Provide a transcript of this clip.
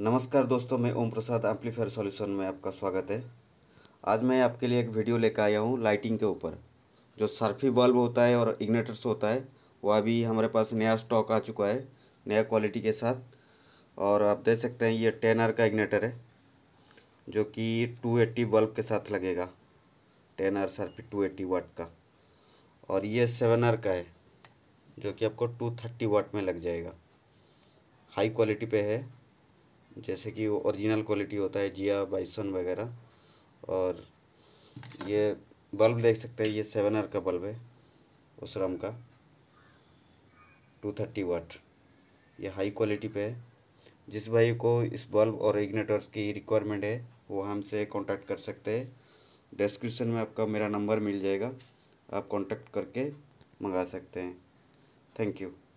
नमस्कार दोस्तों मैं ओम प्रसाद एम्पलीफायर सॉल्यूशन में आपका स्वागत है आज मैं आपके लिए एक वीडियो लेकर आया हूँ लाइटिंग के ऊपर जो सर्फी बल्ब होता है और इग्नेटर्स होता है वह अभी हमारे पास नया स्टॉक आ चुका है नया क्वालिटी के साथ और आप देख सकते हैं ये टेन आर का इग्नेटर है जो कि टू एट्टी बल्ब के साथ लगेगा टेन आर सर्फी टू एट्टी वाट का और ये सेवन आर का है जो कि आपको टू थर्टी वाट में लग जाएगा हाई क्वालिटी पे है जैसे कि वो ओरिजिनल क्वालिटी होता है जिया बाइसन वगैरह और ये बल्ब देख सकते हैं ये सेवन आर का बल्ब है उस रम का टू थर्टी वाट ये हाई क्वालिटी पे है जिस भाई को इस बल्ब और इग्नेटर्स की रिक्वायरमेंट है वो हमसे कांटेक्ट कर सकते हैं डिस्क्रिप्शन में आपका मेरा नंबर मिल जाएगा आप कांटेक्ट करके मंगा सकते हैं थैंक यू